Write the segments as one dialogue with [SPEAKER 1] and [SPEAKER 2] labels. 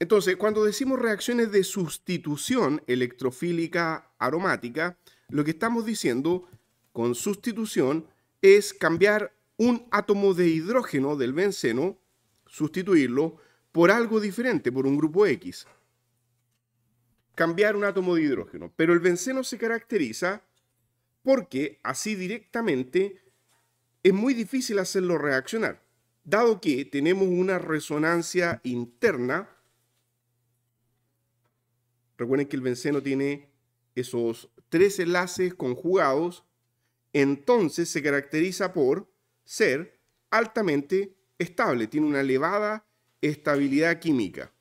[SPEAKER 1] Entonces, cuando decimos reacciones de sustitución electrofílica aromática, lo que estamos diciendo con sustitución es cambiar un átomo de hidrógeno del benceno, sustituirlo por algo diferente, por un grupo X. Cambiar un átomo de hidrógeno. Pero el benceno se caracteriza porque así directamente es muy difícil hacerlo reaccionar, dado que tenemos una resonancia interna Recuerden que el benceno tiene esos tres enlaces conjugados, entonces se caracteriza por ser altamente estable, tiene una elevada estabilidad química.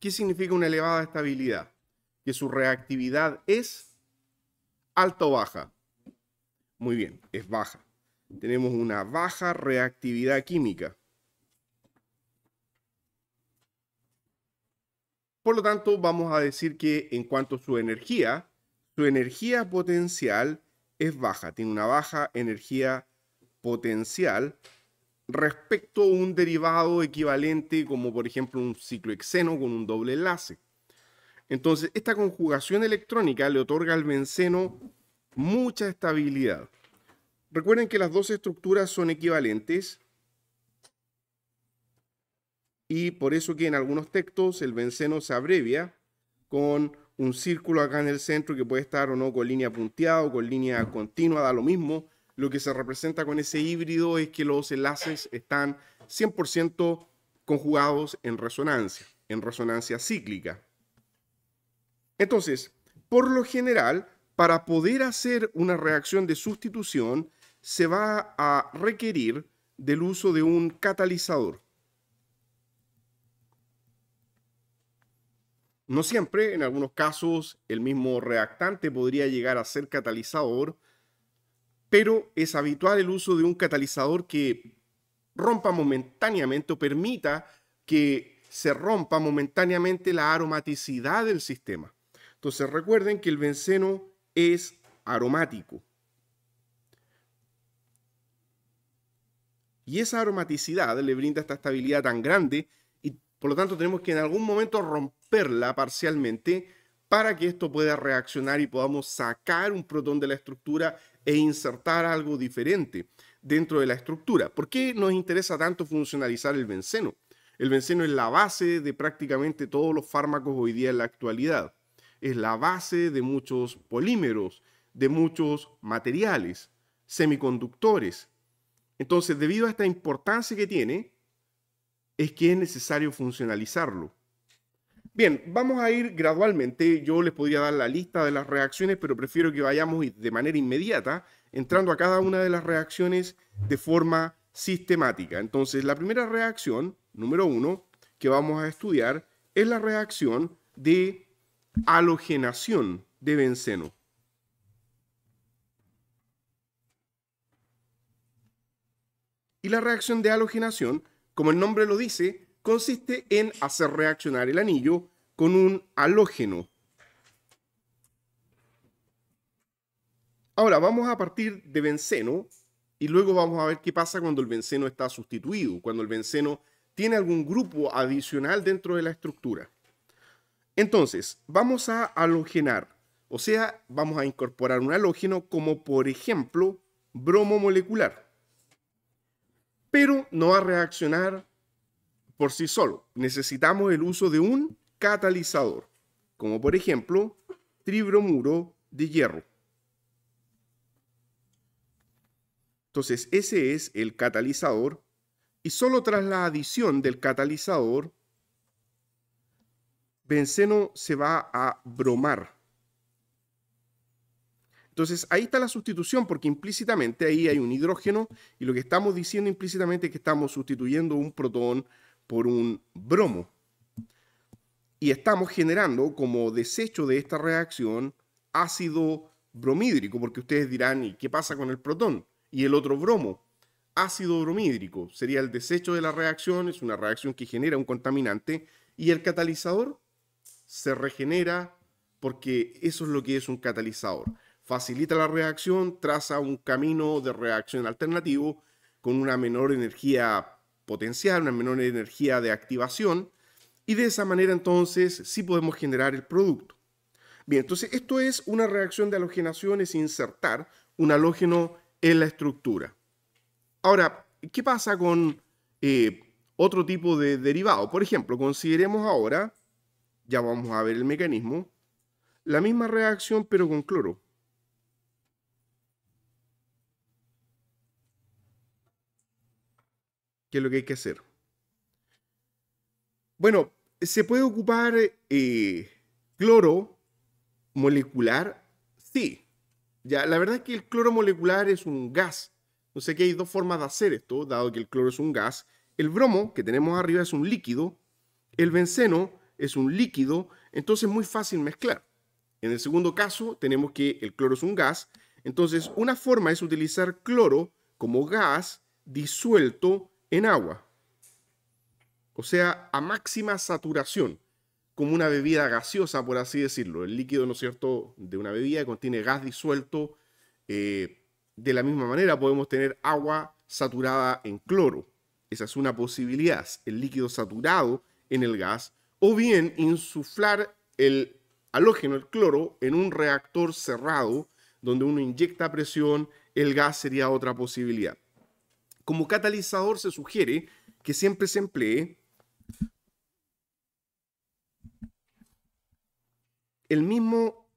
[SPEAKER 1] ¿Qué significa una elevada estabilidad? Que su reactividad es alta o baja. Muy bien, es baja. Tenemos una baja reactividad química. Por lo tanto, vamos a decir que en cuanto a su energía, su energía potencial es baja, tiene una baja energía potencial respecto a un derivado equivalente como por ejemplo un ciclohexeno con un doble enlace. Entonces, esta conjugación electrónica le otorga al benceno mucha estabilidad. Recuerden que las dos estructuras son equivalentes y por eso que en algunos textos el benceno se abrevia con un círculo acá en el centro que puede estar o no con línea punteada o con línea continua, da lo mismo. Lo que se representa con ese híbrido es que los enlaces están 100% conjugados en resonancia, en resonancia cíclica. Entonces, por lo general, para poder hacer una reacción de sustitución, se va a requerir del uso de un catalizador. No siempre, en algunos casos, el mismo reactante podría llegar a ser catalizador, pero es habitual el uso de un catalizador que rompa momentáneamente o permita que se rompa momentáneamente la aromaticidad del sistema. Entonces recuerden que el benceno es aromático. Y esa aromaticidad le brinda esta estabilidad tan grande por lo tanto, tenemos que en algún momento romperla parcialmente para que esto pueda reaccionar y podamos sacar un protón de la estructura e insertar algo diferente dentro de la estructura. ¿Por qué nos interesa tanto funcionalizar el benceno? El benceno es la base de prácticamente todos los fármacos hoy día en la actualidad. Es la base de muchos polímeros, de muchos materiales, semiconductores. Entonces, debido a esta importancia que tiene, es que es necesario funcionalizarlo. Bien, vamos a ir gradualmente. Yo les podría dar la lista de las reacciones, pero prefiero que vayamos de manera inmediata, entrando a cada una de las reacciones de forma sistemática. Entonces, la primera reacción, número uno, que vamos a estudiar es la reacción de halogenación de benceno. Y la reacción de halogenación como el nombre lo dice, consiste en hacer reaccionar el anillo con un halógeno. Ahora vamos a partir de benceno y luego vamos a ver qué pasa cuando el benceno está sustituido, cuando el benceno tiene algún grupo adicional dentro de la estructura. Entonces, vamos a halogenar, o sea, vamos a incorporar un halógeno como por ejemplo bromo molecular pero no va a reaccionar por sí solo. Necesitamos el uso de un catalizador, como por ejemplo tribromuro de hierro. Entonces, ese es el catalizador y solo tras la adición del catalizador, benceno se va a bromar. Entonces, ahí está la sustitución, porque implícitamente ahí hay un hidrógeno y lo que estamos diciendo implícitamente es que estamos sustituyendo un protón por un bromo. Y estamos generando como desecho de esta reacción ácido bromídrico, porque ustedes dirán, ¿y qué pasa con el protón? Y el otro bromo, ácido bromídrico, sería el desecho de la reacción, es una reacción que genera un contaminante, y el catalizador se regenera porque eso es lo que es un catalizador facilita la reacción, traza un camino de reacción alternativo con una menor energía potencial, una menor energía de activación, y de esa manera entonces sí podemos generar el producto. Bien, entonces esto es una reacción de halogenación, es insertar un halógeno en la estructura. Ahora, ¿qué pasa con eh, otro tipo de derivado? Por ejemplo, consideremos ahora, ya vamos a ver el mecanismo, la misma reacción pero con cloro. qué lo que hay que hacer. Bueno, ¿se puede ocupar eh, cloro molecular? Sí. Ya, la verdad es que el cloro molecular es un gas. No sé qué hay dos formas de hacer esto, dado que el cloro es un gas. El bromo, que tenemos arriba, es un líquido. El benceno es un líquido. Entonces es muy fácil mezclar. En el segundo caso, tenemos que el cloro es un gas. Entonces, una forma es utilizar cloro como gas disuelto en agua. O sea, a máxima saturación, como una bebida gaseosa, por así decirlo. El líquido, ¿no es cierto?, de una bebida que contiene gas disuelto. Eh, de la misma manera podemos tener agua saturada en cloro. Esa es una posibilidad, el líquido saturado en el gas. O bien insuflar el halógeno, el cloro, en un reactor cerrado donde uno inyecta presión, el gas sería otra posibilidad. Como catalizador se sugiere que siempre se emplee el mismo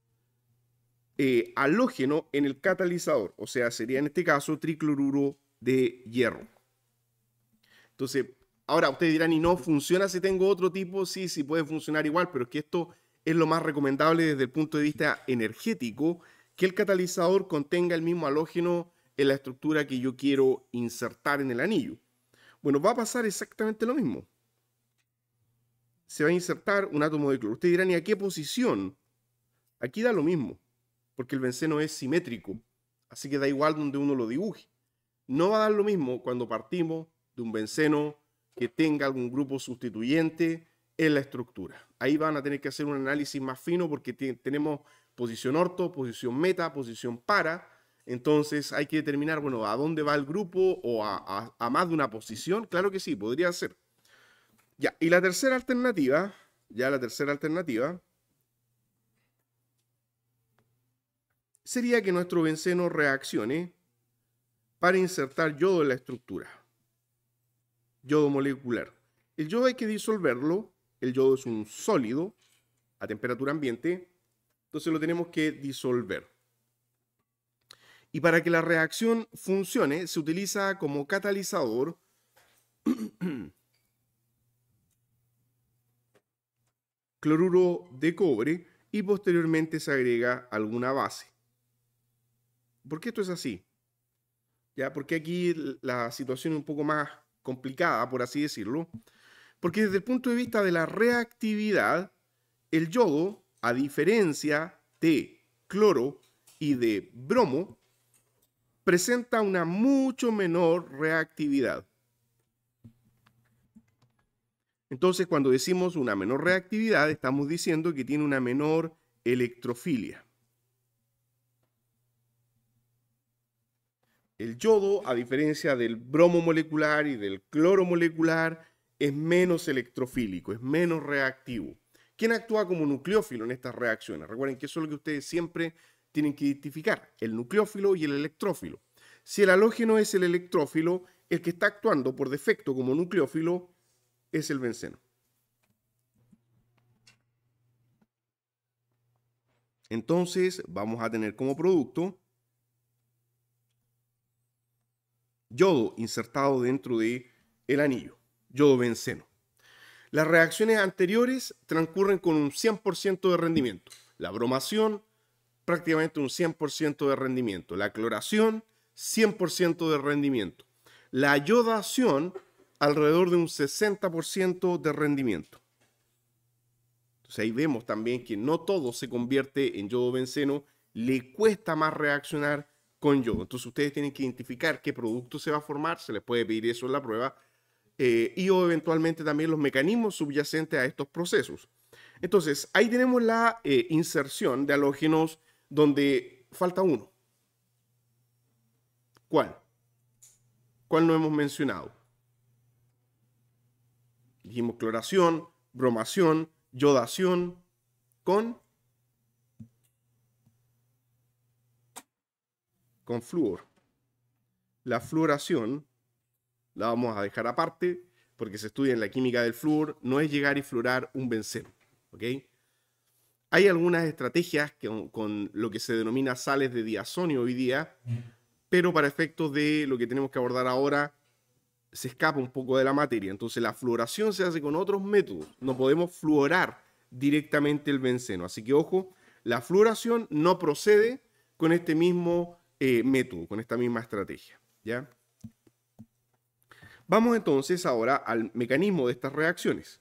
[SPEAKER 1] eh, halógeno en el catalizador, o sea, sería en este caso tricloruro de hierro. Entonces, ahora ustedes dirán, ¿y no funciona si tengo otro tipo? Sí, sí puede funcionar igual, pero es que esto es lo más recomendable desde el punto de vista energético, que el catalizador contenga el mismo halógeno en la estructura que yo quiero insertar en el anillo. Bueno, va a pasar exactamente lo mismo. Se va a insertar un átomo de cloro. Ustedes dirán, ¿y a qué posición? Aquí da lo mismo, porque el benceno es simétrico, así que da igual donde uno lo dibuje. No va a dar lo mismo cuando partimos de un benceno que tenga algún grupo sustituyente en la estructura. Ahí van a tener que hacer un análisis más fino porque tenemos posición orto, posición meta, posición para, entonces hay que determinar, bueno, a dónde va el grupo o a, más de una posición. Claro que sí, podría ser. y la tercera alternativa, ya la tercera alternativa, sería que nuestro benceno reaccione para insertar yodo en la estructura. Yodo molecular. El yodo hay que disolverlo. El yodo es un sólido a temperatura ambiente. Entonces lo tenemos que disolver. Y para que la reacción funcione, se utiliza como catalizador cloruro de cobre y posteriormente se agrega alguna base. ¿Por qué esto es así? ¿Ya? Porque aquí la situación es un poco más complicada, por así decirlo. Porque desde el punto de vista de la reactividad, el yodo, a diferencia de cloro y de bromo, presenta una mucho menor reactividad. Entonces, cuando decimos una menor reactividad, estamos diciendo que tiene una menor electrofilia. El yodo, a diferencia del bromo molecular y del cloro molecular, es menos electrofílico, es menos reactivo. ¿Quién actúa como nucleófilo en estas reacciones? Recuerden que eso es lo que ustedes siempre tienen que identificar el nucleófilo y el electrófilo. Si el halógeno es el electrófilo, el que está actuando por defecto como nucleófilo es el benceno. Entonces vamos a tener como producto yodo insertado dentro de el anillo, yodo benceno. Las reacciones anteriores transcurren con un 100% de rendimiento. La bromación, prácticamente un 100% de rendimiento. La cloración, 100% de rendimiento. La yodación, alrededor de un 60% de rendimiento. Entonces ahí vemos también que no todo se convierte en yodo benceno, le cuesta más reaccionar con yodo. Entonces ustedes tienen que identificar qué producto se va a formar, se les puede pedir eso en la prueba, eh, y o eventualmente también los mecanismos subyacentes a estos procesos. Entonces ahí tenemos la eh, inserción de halógenos donde falta uno. ¿Cuál? ¿Cuál no hemos mencionado? Dijimos cloración, bromación, yodación con con flúor. La fluoración la vamos a dejar aparte porque se estudia en la química del flúor, no es llegar y fluorar un benceno, ¿ok? Hay algunas estrategias con, lo que se denomina sales de diasonio hoy día, mm. pero para efectos de lo que tenemos que abordar ahora, se escapa un poco de la materia. Entonces la fluoración se hace con otros métodos. No podemos fluorar directamente el benceno. Así que ojo, la fluoración no procede con este mismo eh, método, con esta misma estrategia. ¿ya? Vamos entonces ahora al mecanismo de estas reacciones.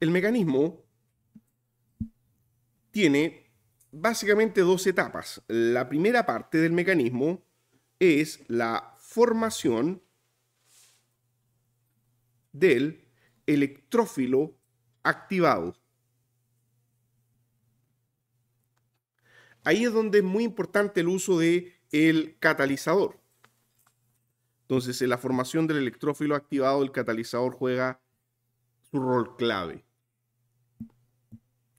[SPEAKER 1] El mecanismo tiene básicamente dos etapas. La primera parte del mecanismo es la formación del electrófilo activado. Ahí es donde es muy importante el uso de catalizador. Entonces, en la formación del electrófilo activado, el catalizador juega su rol clave.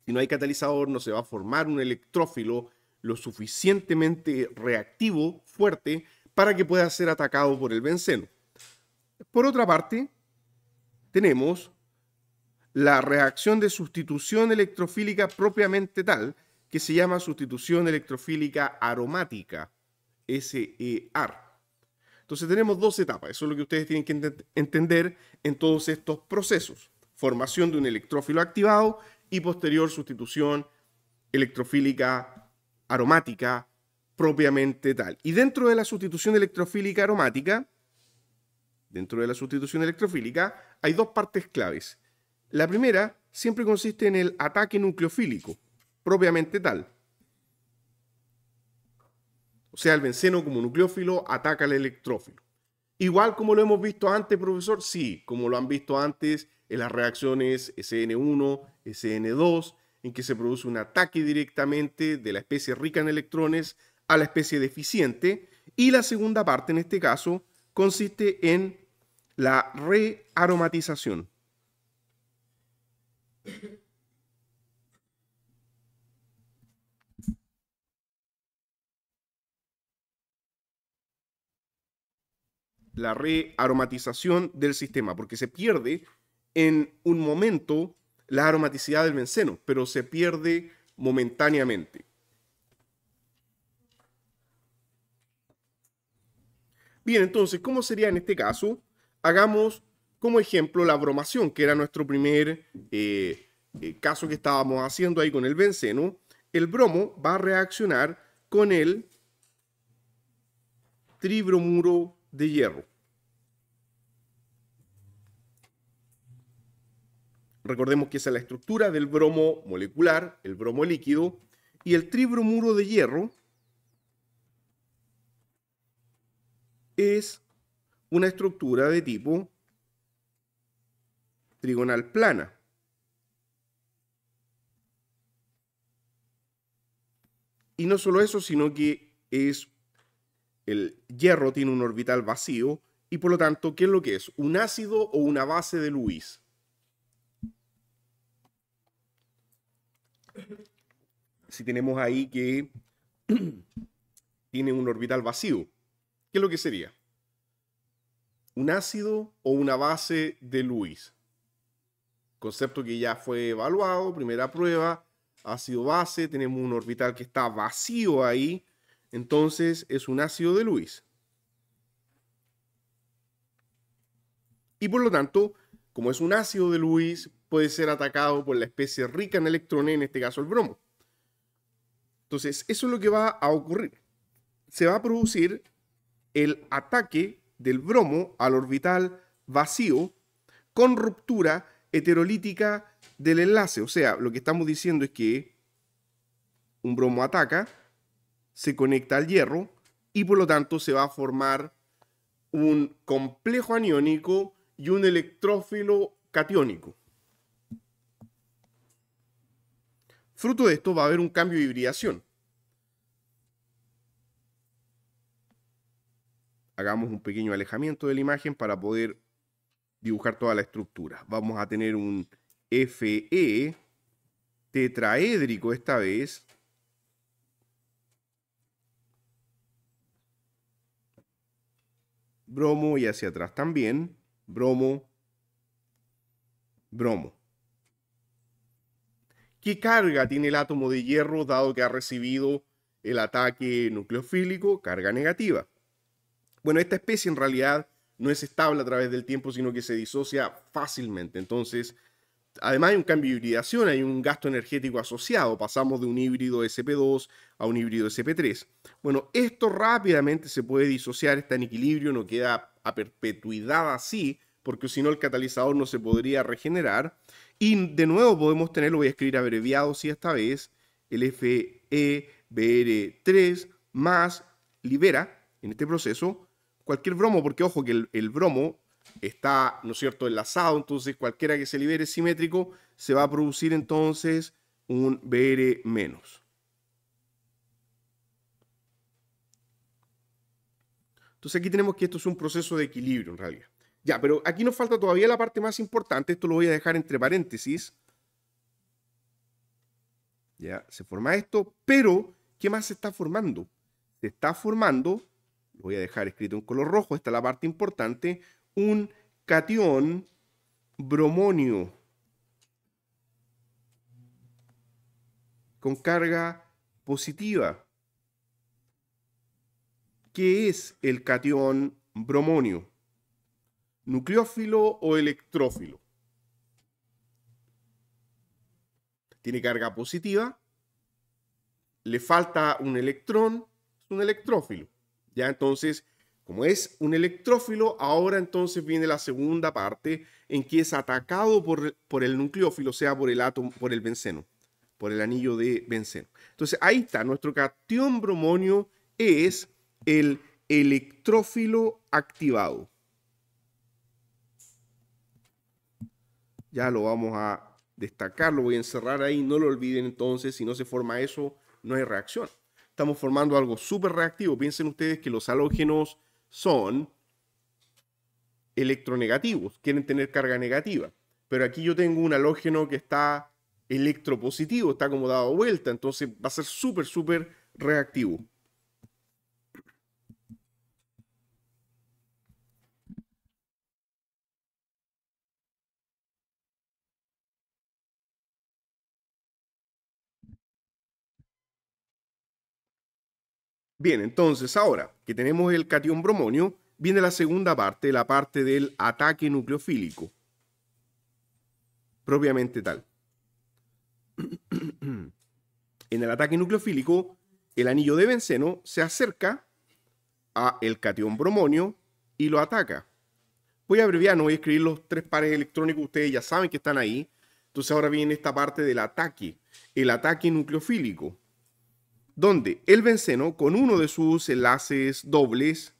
[SPEAKER 1] Si no hay catalizador, no se va a formar un electrófilo lo suficientemente reactivo, fuerte, para que pueda ser atacado por el benceno. Por otra parte, tenemos la reacción de sustitución electrofílica propiamente tal, que se llama sustitución electrofílica aromática, SER. Entonces tenemos dos etapas, eso es lo que ustedes tienen que entender en todos estos procesos. Formación de un electrófilo activado y posterior sustitución electrofílica aromática propiamente tal. Y dentro de la sustitución electrofílica aromática, dentro de la sustitución electrofílica, hay dos partes claves. La primera siempre consiste en el ataque nucleofílico, propiamente tal. O sea, el benceno como nucleófilo ataca al electrófilo. Igual como lo hemos visto antes, profesor, sí, como lo han visto antes en las reacciones SN1, SN2, en que se produce un ataque directamente de la especie rica en electrones a la especie deficiente. Y la segunda parte, en este caso, consiste en la rearomatización. La rearomatización del sistema, porque se pierde en un momento la aromaticidad del benceno, pero se pierde momentáneamente. Bien, entonces, ¿cómo sería en este caso? Hagamos como ejemplo la bromación, que era nuestro primer eh, eh, caso que estábamos haciendo ahí con el benceno. El bromo va a reaccionar con el tribromuro de hierro. Recordemos que esa es la estructura del bromo molecular, el bromo líquido, y el tribromuro de hierro es una estructura de tipo trigonal plana. Y no solo eso, sino que es el hierro tiene un orbital vacío y por lo tanto, ¿qué es lo que es? Un ácido o una base de Lewis. si tenemos ahí que tiene un orbital vacío, ¿qué es lo que sería? ¿Un ácido o una base de Lewis? Concepto que ya fue evaluado, primera prueba, ácido-base, tenemos un orbital que está vacío ahí, entonces es un ácido de Lewis. Y por lo tanto, como es un ácido de Lewis, puede ser atacado por la especie rica en electrones, en este caso el bromo. Entonces, eso es lo que va a ocurrir. Se va a producir el ataque del bromo al orbital vacío con ruptura heterolítica del enlace. O sea, lo que estamos diciendo es que un bromo ataca, se conecta al hierro y por lo tanto se va a formar un complejo aniónico y un electrófilo catiónico. Fruto de esto va a haber un cambio de hibridación. Hagamos un pequeño alejamiento de la imagen para poder dibujar toda la estructura. Vamos a tener un FE tetraédrico esta vez. Bromo y hacia atrás también. Bromo, bromo. ¿Qué carga tiene el átomo de hierro dado que ha recibido el ataque nucleofílico? Carga negativa. Bueno, esta especie en realidad no es estable a través del tiempo, sino que se disocia fácilmente. Entonces, además hay un cambio de hibridación, hay un gasto energético asociado. Pasamos de un híbrido SP2 a un híbrido SP3. Bueno, esto rápidamente se puede disociar, está en equilibrio, no queda a perpetuidad así, porque si no el catalizador no se podría regenerar. Y de nuevo podemos tener, lo voy a escribir abreviado si sí, esta vez, el FeBr3 más libera en este proceso cualquier bromo, porque ojo que el, el bromo está, ¿no es cierto?, enlazado, entonces cualquiera que se libere simétrico se va a producir entonces un BR menos. Entonces aquí tenemos que esto es un proceso de equilibrio en realidad. Ya, pero aquí nos falta todavía la parte más importante. Esto lo voy a dejar entre paréntesis. Ya, se forma esto, pero ¿qué más se está formando? Se está formando, lo voy a dejar escrito en color rojo, esta es la parte importante, un catión bromonio con carga positiva. ¿Qué es el catión bromonio? nucleófilo o electrófilo. Tiene carga positiva, le falta un electrón, es un electrófilo. Ya entonces, como es un electrófilo, ahora entonces viene la segunda parte en que es atacado por, por el nucleófilo, o sea, por el átomo, por el benceno, por el anillo de benceno. Entonces, ahí está, nuestro cation bromonio es el electrófilo activado. ya lo vamos a destacar, lo voy a encerrar ahí, no lo olviden entonces, si no se forma eso, no hay reacción. Estamos formando algo súper reactivo. Piensen ustedes que los halógenos son electronegativos, quieren tener carga negativa, pero aquí yo tengo un halógeno que está electropositivo, está como dado vuelta, entonces va a ser súper, súper reactivo. Bien, entonces ahora que tenemos el cation bromonio, viene la segunda parte, la parte del ataque nucleofílico, propiamente tal. en el ataque nucleofílico, el anillo de benceno se acerca a el cation bromonio y lo ataca. Voy a abreviar, no voy a escribir los tres pares electrónicos, ustedes ya saben que están ahí. Entonces ahora viene esta parte del ataque, el ataque nucleofílico donde el benceno con uno de sus enlaces dobles,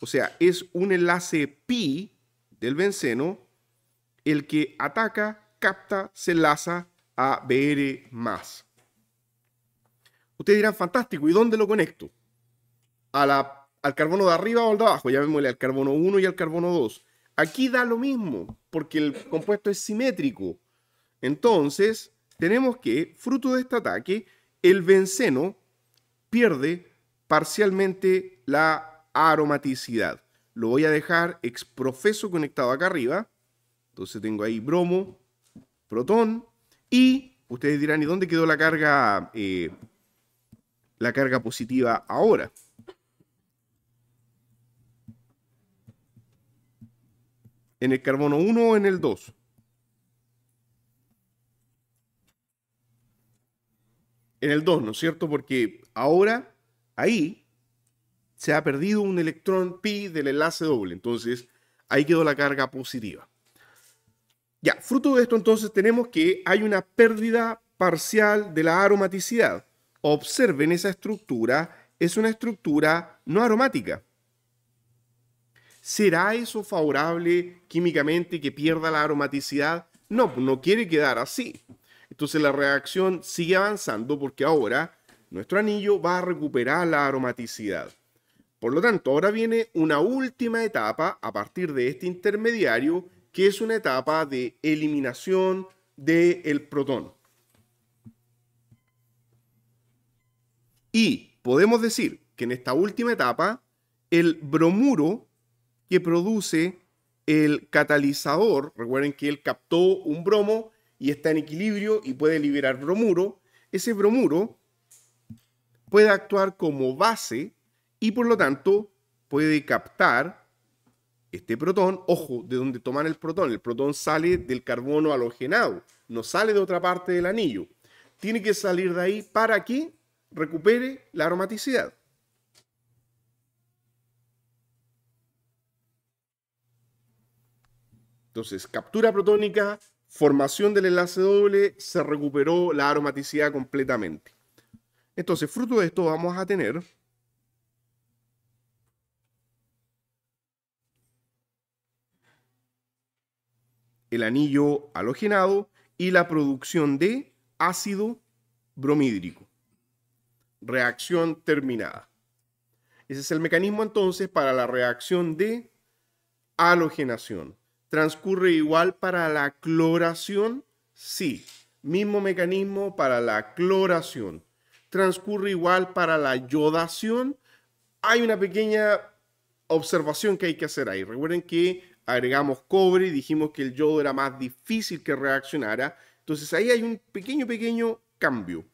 [SPEAKER 1] o sea, es un enlace pi del benceno, el que ataca, capta, se enlaza a BR+. Ustedes dirán, fantástico, ¿y dónde lo conecto? al carbono de arriba o al de abajo, llamémosle al carbono 1 y al carbono 2. Aquí da lo mismo, porque el compuesto es simétrico. Entonces, tenemos que, fruto de este ataque, el benceno pierde parcialmente la aromaticidad. Lo voy a dejar exprofeso conectado acá arriba. Entonces tengo ahí bromo, protón y ustedes dirán, ¿y dónde quedó la carga, eh, la carga positiva ahora? ¿En el carbono 1 o en el 2? En el 2, ¿no es cierto? Porque Ahora, ahí se ha perdido un electrón pi del enlace doble. Entonces, ahí quedó la carga positiva. Ya, fruto de esto entonces tenemos que hay una pérdida parcial de la aromaticidad. Observen esa estructura, es una estructura no aromática. ¿Será eso favorable químicamente que pierda la aromaticidad? No, no quiere quedar así. Entonces la reacción sigue avanzando porque ahora nuestro anillo va a recuperar la aromaticidad. Por lo tanto, ahora viene una última etapa a partir de este intermediario, que es una etapa de eliminación del protón. Y podemos decir que en esta última etapa, el bromuro que produce el catalizador, recuerden que él captó un bromo y está en equilibrio y puede liberar bromuro, ese bromuro puede actuar como base y por lo tanto puede captar este protón, ojo, de dónde toman el protón, el protón sale del carbono halogenado, no sale de otra parte del anillo. Tiene que salir de ahí para que recupere la aromaticidad. Entonces, captura protónica, formación del enlace doble, se recuperó la aromaticidad completamente. Entonces, fruto de esto vamos a tener el anillo halogenado y la producción de ácido bromídrico. Reacción terminada. Ese es el mecanismo entonces para la reacción de halogenación. ¿Transcurre igual para la cloración? Sí. Mismo mecanismo para la cloración transcurre igual para la yodación. Hay una pequeña observación que hay que hacer ahí. Recuerden que agregamos cobre, y dijimos que el yodo era más difícil que reaccionara. Entonces ahí hay un pequeño, pequeño cambio.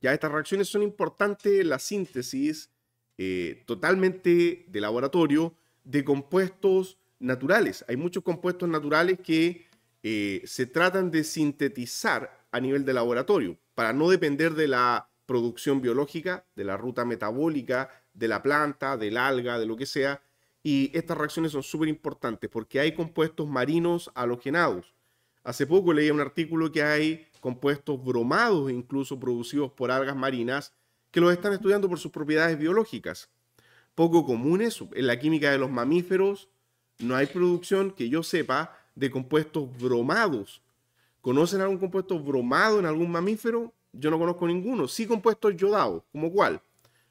[SPEAKER 1] Ya estas reacciones son importantes en la síntesis eh, totalmente de laboratorio de compuestos naturales. Hay muchos compuestos naturales que eh, se tratan de sintetizar a nivel de laboratorio para no depender de la producción biológica, de la ruta metabólica, de la planta, del alga, de lo que sea. Y estas reacciones son súper importantes porque hay compuestos marinos halogenados. Hace poco leí un artículo que hay compuestos bromados, incluso producidos por algas marinas, que los están estudiando por sus propiedades biológicas. Poco comunes en la química de los mamíferos, no hay producción que yo sepa de compuestos bromados. ¿Conocen algún compuesto bromado en algún mamífero? Yo no conozco ninguno. Sí compuestos yodados, ¿como cuál?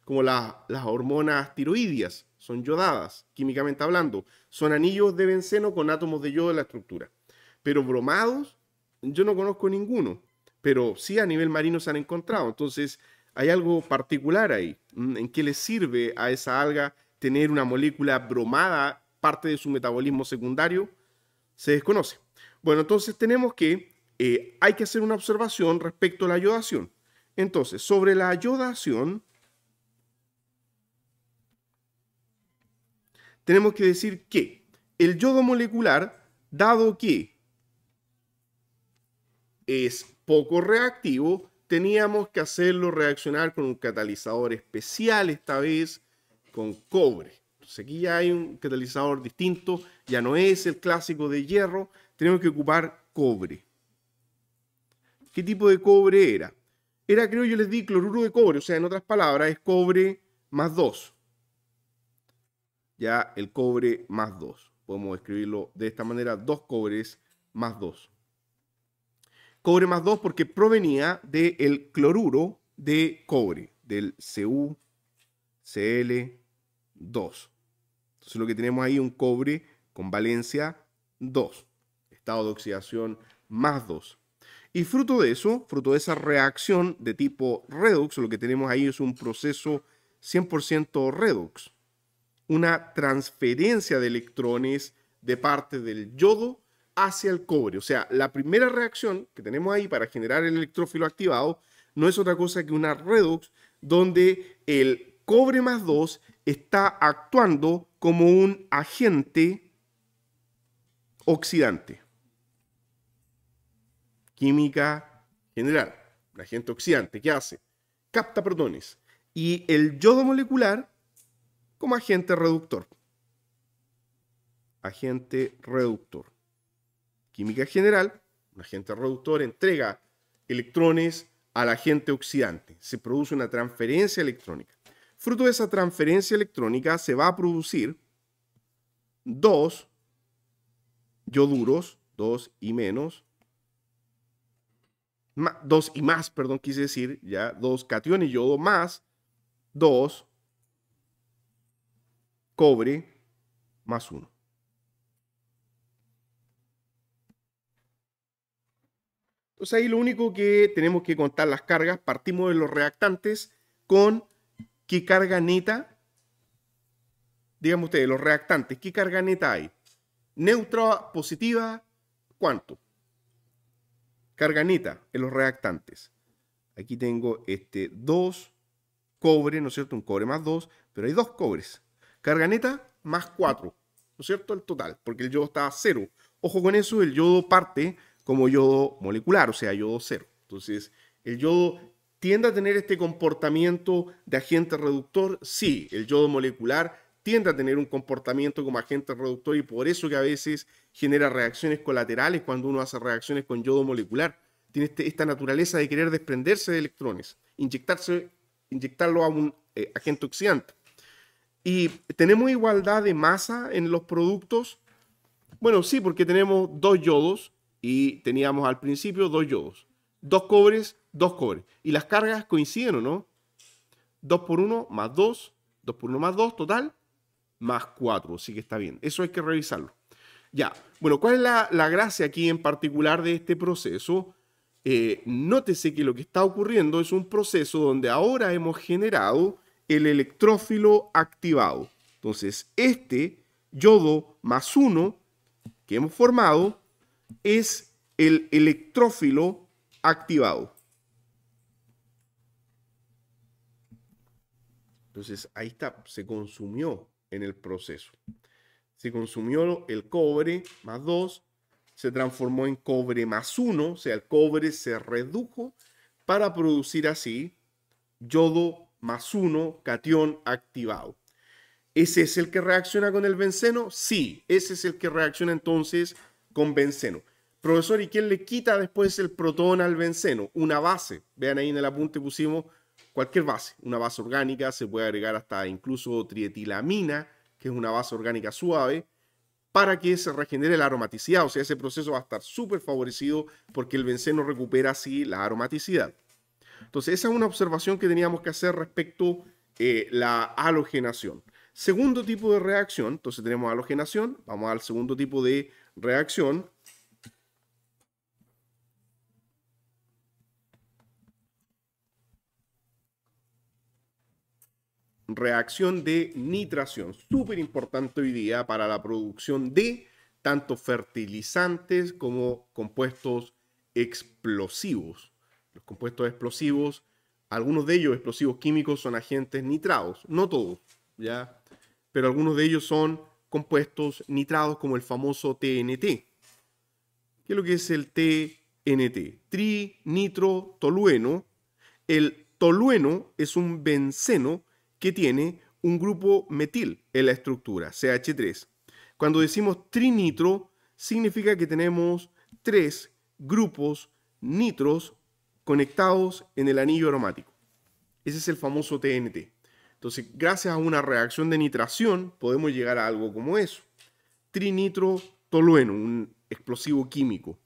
[SPEAKER 1] Como las hormonas tiroideas, son yodadas, químicamente hablando. Son anillos de benceno con átomos de yodo en la estructura. Pero bromados, yo no conozco ninguno. Pero sí a nivel marino se han encontrado. Entonces, hay algo particular ahí. Mm, ¿En qué le sirve a esa alga tener una molécula bromada, parte de su metabolismo secundario? se desconoce. Bueno, entonces tenemos que eh, hay que hacer una observación respecto a la ayudación. Entonces, sobre la ayudación, tenemos que decir que el yodo molecular, dado que es poco reactivo, teníamos que hacerlo reaccionar con un catalizador especial esta vez, con cobre aquí ya hay un catalizador distinto, ya no es el clásico de hierro, tenemos que ocupar cobre. ¿Qué tipo de cobre era? Era, creo yo les di cloruro de cobre, o sea, en otras palabras, es cobre más 2. Ya el cobre más 2. Podemos escribirlo de esta manera, dos cobres más 2. Cobre más 2 porque provenía del cloruro de cobre, del CuCl2. Entonces lo que tenemos ahí es un cobre con valencia 2, estado de oxidación más 2. Y fruto de eso, fruto de esa reacción de tipo redox, lo que tenemos ahí es un proceso 100% redox, una transferencia de electrones de parte del yodo hacia el cobre. O sea, la primera reacción que tenemos ahí para generar el electrófilo activado no es otra cosa que una redox donde el cobre más 2 está actuando como un agente oxidante. Química general, un agente oxidante, ¿qué hace? Capta protones. Y el yodo molecular como agente reductor. Agente reductor. Química general, un agente reductor entrega electrones al agente oxidante. Se produce una transferencia electrónica. Fruto de esa transferencia electrónica se va a producir dos yoduros, dos y menos, dos y más, perdón, quise decir, ya, dos cationes yodo más, dos cobre más uno. Entonces ahí lo único que tenemos que contar las cargas, partimos de los reactantes con ¿Qué carga neta? ustedes, los reactantes, ¿qué carga hay? Neutra, positiva, ¿cuánto? Carga en los reactantes. Aquí tengo este 2, cobre, ¿no es cierto? Un cobre más dos. pero hay dos cobres. Carga más 4, ¿no es cierto? El total, porque el yodo está a 0. Ojo con eso, el yodo parte como yodo molecular, o sea, yodo cero. Entonces, el yodo ¿Tiende a tener este comportamiento de agente reductor? Sí, el yodo molecular tiende a tener un comportamiento como agente reductor y por eso que a veces genera reacciones colaterales cuando uno hace reacciones con yodo molecular. Tiene este, esta naturaleza de querer desprenderse de electrones, inyectarse, inyectarlo a un eh, agente oxidante. ¿Y tenemos igualdad de masa en los productos? Bueno, sí, porque tenemos dos yodos y teníamos al principio dos yodos. Dos cobres, dos cobres. Y las cargas coinciden, ¿o no? 2 por uno, más 2, 2 por uno, más dos. total, más 4. Así que está bien. Eso hay que revisarlo. Ya, bueno, ¿cuál es la, gracia aquí en particular de este proceso? Eh, nótese que lo que está ocurriendo es un proceso donde ahora hemos generado el electrófilo activado. Entonces, este yodo más 1 que hemos formado es el electrófilo activado. Entonces, ahí está, se consumió en el proceso. Se consumió el cobre más 2, se transformó en cobre más 1, o sea, el cobre se redujo para producir así yodo más 1, cation activado. ¿Ese es el que reacciona con el benceno? Sí, ese es el que reacciona entonces con benceno. Profesor, ¿y quién le quita después el protón al benceno? Una base. Vean ahí en el apunte pusimos cualquier base. Una base orgánica, se puede agregar hasta incluso trietilamina, que es una base orgánica suave, para que se regenere la aromaticidad. O sea, ese proceso va a estar súper favorecido porque el benceno recupera así la aromaticidad. Entonces, esa es una observación que teníamos que hacer respecto a eh, la halogenación. Segundo tipo de reacción, entonces tenemos halogenación, vamos al segundo tipo de reacción, reacción de nitración, súper importante hoy día para la producción de tanto fertilizantes como compuestos explosivos. Los compuestos explosivos, algunos de ellos explosivos químicos son agentes nitrados, no todos, ¿ya? Pero algunos de ellos son compuestos nitrados como el famoso TNT. ¿Qué es lo que es el TNT? Trinitrotolueno. El tolueno es un benceno que tiene un grupo metil en la estructura, CH3. Cuando decimos trinitro, significa que tenemos tres grupos nitros conectados en el anillo aromático. Ese es el famoso TNT. Entonces, gracias a una reacción de nitración, podemos llegar a algo como eso. Trinitrotolueno, un explosivo químico.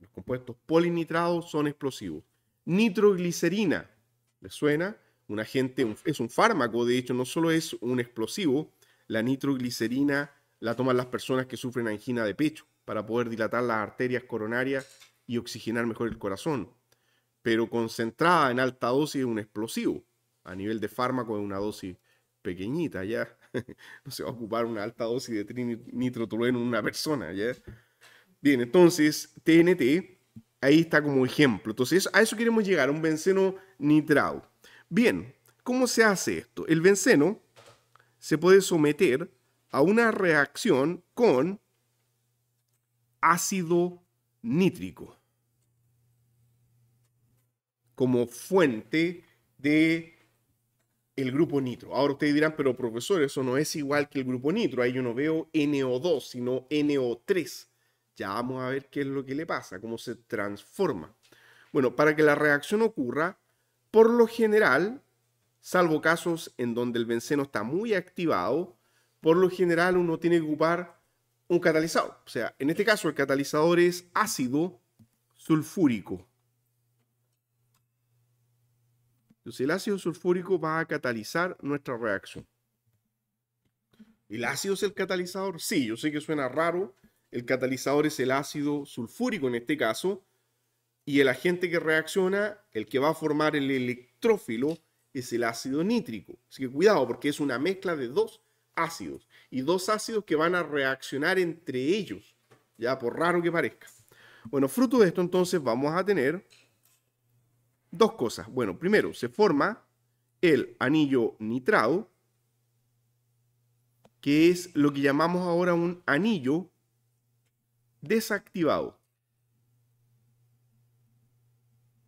[SPEAKER 1] Los compuestos polinitrados son explosivos. Nitroglicerina, ¿les suena? Un agente es un fármaco, de hecho, no solo es un explosivo, la nitroglicerina la toman las personas que sufren angina de pecho para poder dilatar las arterias coronarias y oxigenar mejor el corazón. Pero concentrada en alta dosis es un explosivo. A nivel de fármaco es una dosis pequeñita, ya. no se va a ocupar una alta dosis de trinitrotolueno en una persona, ya. Bien, entonces, TNT, ahí está como ejemplo. Entonces, a eso queremos llegar, un benceno nitrado. Bien, ¿cómo se hace esto? El benceno se puede someter a una reacción con ácido nítrico como fuente de el grupo nitro. Ahora ustedes dirán, pero profesor, eso no es igual que el grupo nitro. Ahí yo no veo NO2, sino NO3. Ya vamos a ver qué es lo que le pasa, cómo se transforma. Bueno, para que la reacción ocurra, por lo general, salvo casos en donde el benceno está muy activado, por lo general uno tiene que ocupar un catalizador. O sea, en este caso el catalizador es ácido sulfúrico. Entonces el ácido sulfúrico va a catalizar nuestra reacción. ¿El ácido es el catalizador? Sí, yo sé que suena raro. El catalizador es el ácido sulfúrico en este caso, y el agente que reacciona, el que va a formar el electrófilo, es el ácido nítrico. Así que cuidado, porque es una mezcla de dos ácidos y dos ácidos que van a reaccionar entre ellos, ya por raro que parezca. Bueno, fruto de esto entonces vamos a tener dos cosas. Bueno, primero se forma el anillo nitrado, que es lo que llamamos ahora un anillo desactivado.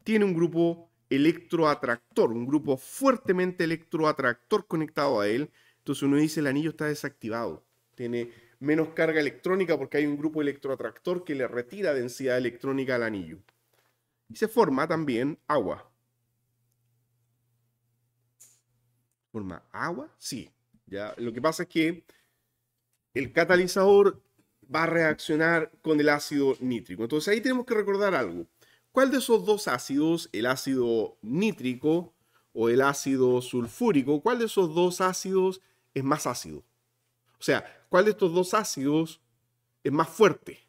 [SPEAKER 1] tiene un grupo electroatractor, un grupo fuertemente electroatractor conectado a él. Entonces uno dice el anillo está desactivado, tiene menos carga electrónica porque hay un grupo electroatractor que le retira densidad electrónica al anillo. Y se forma también agua. ¿Forma agua? Sí. Ya, lo que pasa es que el catalizador va a reaccionar con el ácido nítrico. Entonces ahí tenemos que recordar algo. ¿Cuál de esos dos ácidos, el ácido nítrico o el ácido sulfúrico, cuál de esos dos ácidos es más ácido? O sea, ¿cuál de estos dos ácidos es más fuerte?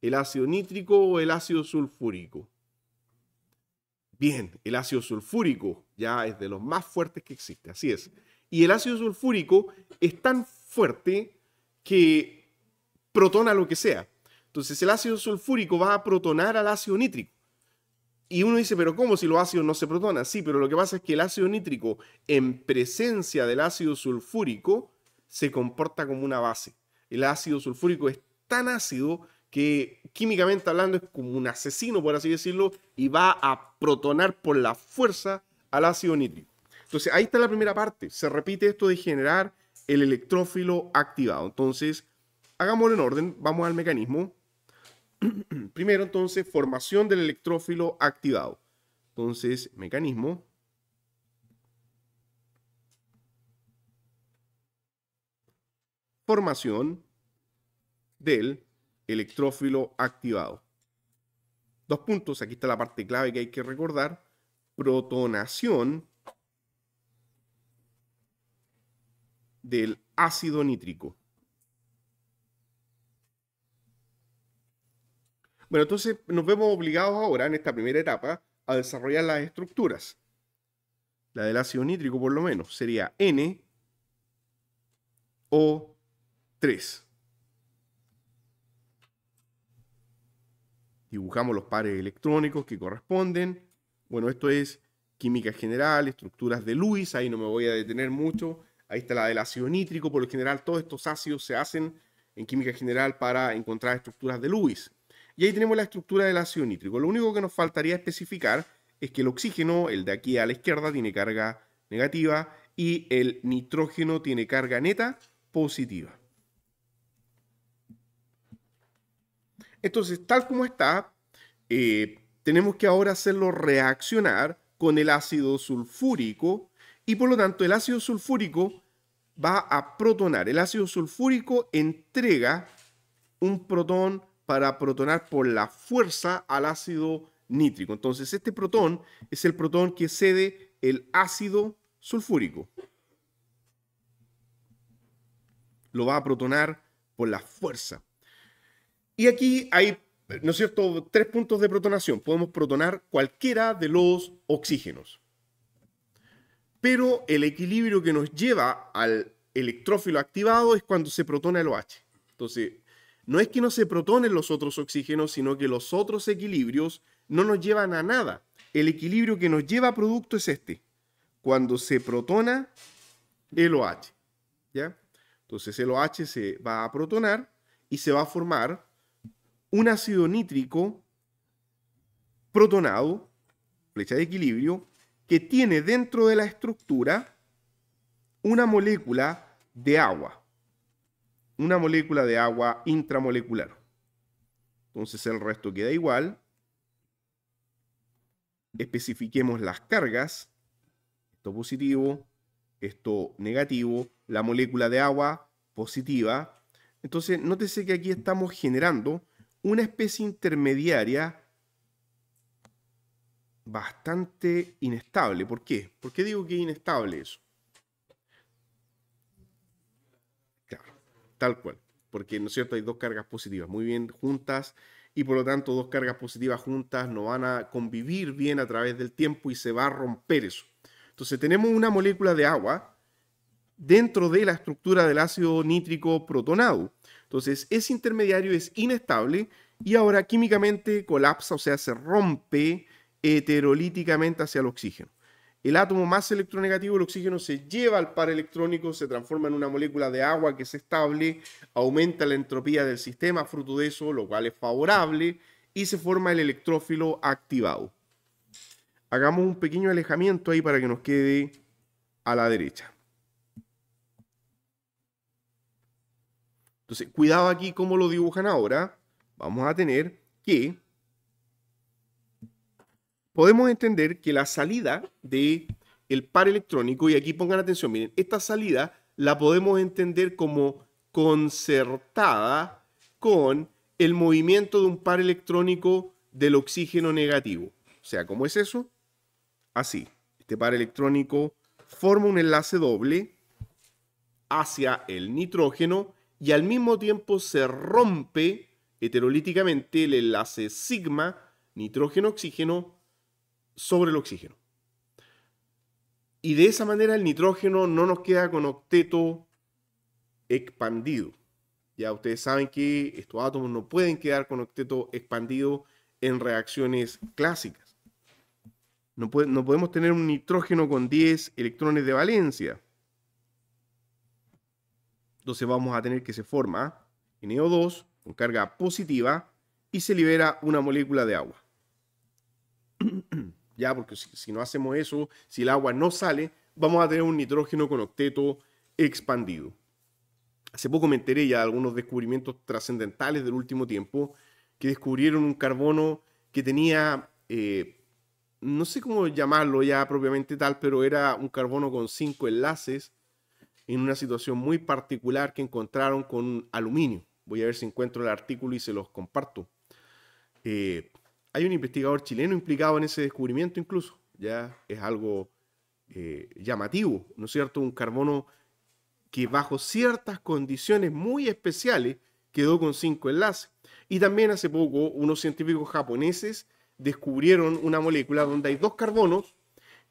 [SPEAKER 1] ¿El ácido nítrico o el ácido sulfúrico? Bien, el ácido sulfúrico ya es de los más fuertes que existe, así es. Y el ácido sulfúrico es tan fuerte que protona lo que sea. Entonces el ácido sulfúrico va a protonar al ácido nítrico. Y uno dice, pero ¿cómo si los ácidos no se protonan? Sí, pero lo que pasa es que el ácido nítrico en presencia del ácido sulfúrico se comporta como una base. El ácido sulfúrico es tan ácido que químicamente hablando es como un asesino, por así decirlo, y va a protonar por la fuerza al ácido nítrico. Entonces, ahí está la primera parte. Se repite esto de generar el electrófilo activado. Entonces, hagámoslo en orden, vamos al mecanismo. Primero, entonces, formación del electrófilo activado. Entonces, mecanismo. Formación del electrófilo activado. Dos puntos, aquí está la parte clave que hay que recordar. Protonación del ácido nítrico. Bueno, entonces nos vemos obligados ahora, en esta primera etapa, a desarrollar las estructuras. La del ácido nítrico, por lo menos, sería N o 3. Dibujamos los pares electrónicos que corresponden. Bueno, esto es química general, estructuras de Lewis, ahí no me voy a detener mucho. Ahí está la del ácido nítrico, por lo general todos estos ácidos se hacen en química general para encontrar estructuras de Lewis. Y ahí tenemos la estructura del ácido nítrico. Lo único que nos faltaría especificar es que el oxígeno, el de aquí a la izquierda, tiene carga negativa y el nitrógeno tiene carga neta positiva. Entonces, tal como está, eh, tenemos que ahora hacerlo reaccionar con el ácido sulfúrico y por lo tanto el ácido sulfúrico va a protonar. El ácido sulfúrico entrega un protón para protonar por la fuerza al ácido nítrico. Entonces, este protón es el protón que cede el ácido sulfúrico. Lo va a protonar por la fuerza. Y aquí hay, ¿no es cierto?, tres puntos de protonación. Podemos protonar cualquiera de los oxígenos. Pero el equilibrio que nos lleva al electrófilo activado es cuando se protona el OH. Entonces, no es que no se protonen los otros oxígenos, sino que los otros equilibrios no nos llevan a nada. El equilibrio que nos lleva a producto es este. Cuando se protona el OH. ¿ya? Entonces el OH se va a protonar y se va a formar un ácido nítrico protonado, flecha de equilibrio, que tiene dentro de la estructura una molécula de agua una molécula de agua intramolecular. Entonces el resto queda igual. Especifiquemos las cargas. Esto positivo, esto negativo, la molécula de agua positiva. Entonces, nótese que aquí estamos generando una especie intermediaria bastante inestable. ¿Por qué? ¿Por qué digo que es inestable eso? tal cual, porque ¿no es cierto? Hay dos cargas positivas muy bien juntas y por lo tanto dos cargas positivas juntas no van a convivir bien a través del tiempo y se va a romper eso. Entonces tenemos una molécula de agua dentro de la estructura del ácido nítrico protonado. Entonces ese intermediario es inestable y ahora químicamente colapsa, o sea, se rompe heterolíticamente hacia el oxígeno. El átomo más electronegativo el oxígeno se lleva al par electrónico, se transforma en una molécula de agua que es estable, aumenta la entropía del sistema fruto de eso, lo cual es favorable, y se forma el electrófilo activado. Hagamos un pequeño alejamiento ahí para que nos quede a la derecha. Entonces, cuidado aquí como lo dibujan ahora. Vamos a tener que podemos entender que la salida de el par electrónico, y aquí pongan atención, miren, esta salida la podemos entender como concertada con el movimiento de un par electrónico del oxígeno negativo. O sea, ¿cómo es eso? Así, este par electrónico forma un enlace doble hacia el nitrógeno y al mismo tiempo se rompe heterolíticamente el enlace sigma nitrógeno-oxígeno sobre el oxígeno. Y de esa manera el nitrógeno no nos queda con octeto expandido. Ya ustedes saben que estos átomos no pueden quedar con octeto expandido en reacciones clásicas. No, podemos tener un nitrógeno con 10 electrones de valencia. Entonces vamos a tener que se forma NO2 con carga positiva y se libera una molécula de agua. ya, porque si, no hacemos eso, si el agua no sale, vamos a tener un nitrógeno con octeto expandido. Hace poco me enteré ya de algunos descubrimientos trascendentales del último tiempo que descubrieron un carbono que tenía, eh, no sé cómo llamarlo ya propiamente tal, pero era un carbono con cinco enlaces en una situación muy particular que encontraron con aluminio. Voy a ver si encuentro el artículo y se los comparto. Eh, hay un investigador chileno implicado en ese descubrimiento incluso. Ya es algo eh, llamativo, ¿no es cierto? Un carbono que bajo ciertas condiciones muy especiales quedó con cinco enlaces. Y también hace poco unos científicos japoneses descubrieron una molécula donde hay dos carbonos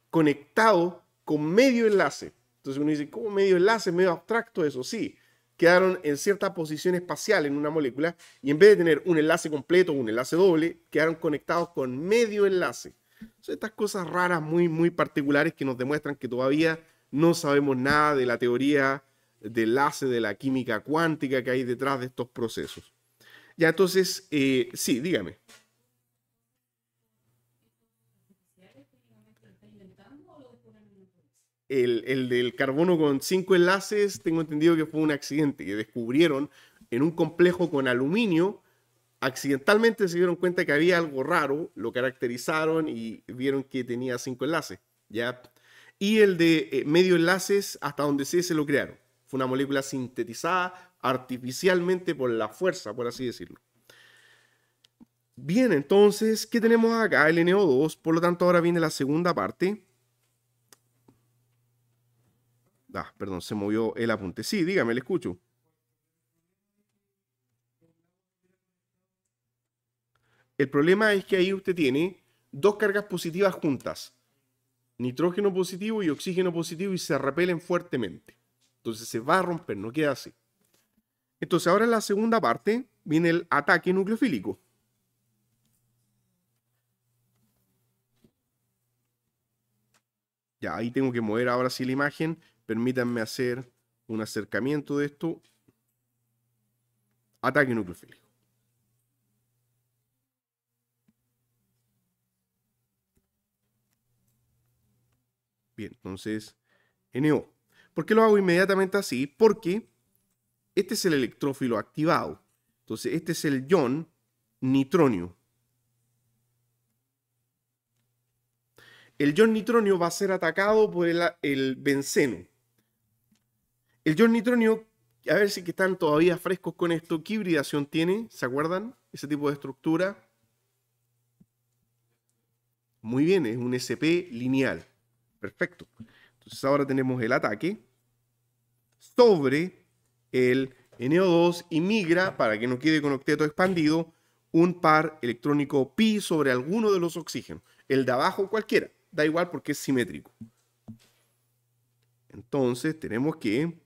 [SPEAKER 1] conectados con medio enlace. Entonces uno dice, ¿cómo medio enlace? Medio abstracto eso, sí quedaron en cierta posición espacial en una molécula y en vez de tener un enlace completo o un enlace doble, quedaron conectados con medio enlace. Son estas cosas raras, muy, muy particulares que nos demuestran que todavía no sabemos nada de la teoría de enlace, de la química cuántica que hay detrás de estos procesos. Ya entonces, eh, sí, dígame. El, del carbono con cinco enlaces, tengo entendido que fue un accidente que descubrieron en un complejo con aluminio. Accidentalmente se dieron cuenta que había algo raro, lo caracterizaron y vieron que tenía cinco enlaces. ¿ya? Y el de eh, medio enlaces, hasta donde sé, se lo crearon. Fue una molécula sintetizada artificialmente por la fuerza, por así decirlo. Bien, entonces, ¿qué tenemos acá? El NO2, por lo tanto ahora viene la segunda parte Ah, perdón, se movió el apunte. Sí, dígame, le escucho. El problema es que ahí usted tiene dos cargas positivas juntas, nitrógeno positivo y oxígeno positivo, y se repelen fuertemente. Entonces se va a romper, no queda así. Entonces ahora en la segunda parte viene el ataque nucleofílico. Ya, ahí tengo que mover ahora sí la imagen Permítanme hacer un acercamiento de esto. Ataque nucleofílico. Bien, entonces, NO. ¿Por qué lo hago inmediatamente así? Porque este es el electrófilo activado. Entonces, este es el ion nitronio. El ion nitronio va a ser atacado por el, el benceno. El John Nitronio, a ver si están todavía frescos con esto, ¿qué hibridación tiene? ¿Se acuerdan? Ese tipo de estructura. Muy bien, es un SP lineal. Perfecto. Entonces ahora tenemos el ataque sobre el NO2 y migra, para que no quede con octeto expandido, un par electrónico pi sobre alguno de los oxígenos. El de abajo cualquiera, da igual porque es simétrico. Entonces tenemos que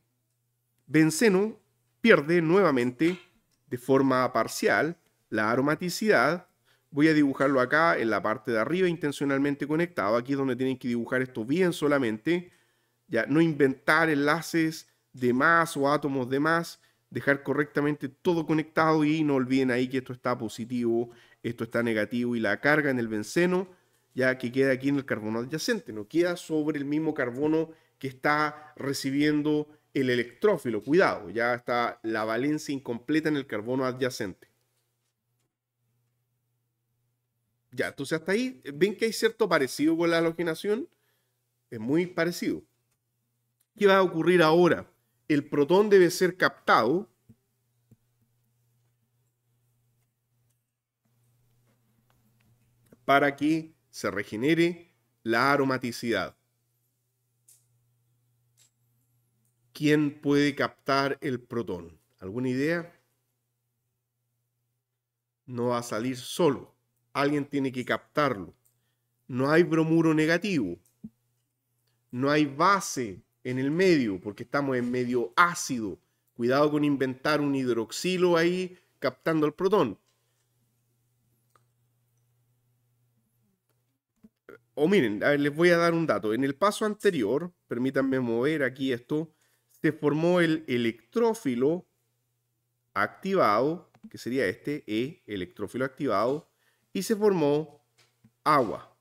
[SPEAKER 1] Benceno pierde nuevamente de forma parcial la aromaticidad. Voy a dibujarlo acá en la parte de arriba intencionalmente conectado. Aquí es donde tienen que dibujar esto bien solamente. Ya no inventar enlaces de más o átomos de más. Dejar correctamente todo conectado y no olviden ahí que esto está positivo, esto está negativo y la carga en el benceno ya que queda aquí en el carbono adyacente, no queda sobre el mismo carbono que está recibiendo el electrófilo, cuidado, ya está la valencia incompleta en el carbono adyacente. Ya, entonces hasta ahí, ven que hay cierto parecido con la halogenación, es muy parecido. ¿Qué va a ocurrir ahora? El protón debe ser captado para que se regenere la aromaticidad. quién puede captar el protón. ¿Alguna idea? No va a salir solo. Alguien tiene que captarlo. No hay bromuro negativo. No hay base en el medio porque estamos en medio ácido. Cuidado con inventar un hidroxilo ahí captando el protón. O miren, les voy a dar un dato. En el paso anterior, permítanme mover aquí esto, se formó el electrófilo activado, que sería este E, electrófilo activado, y se formó agua.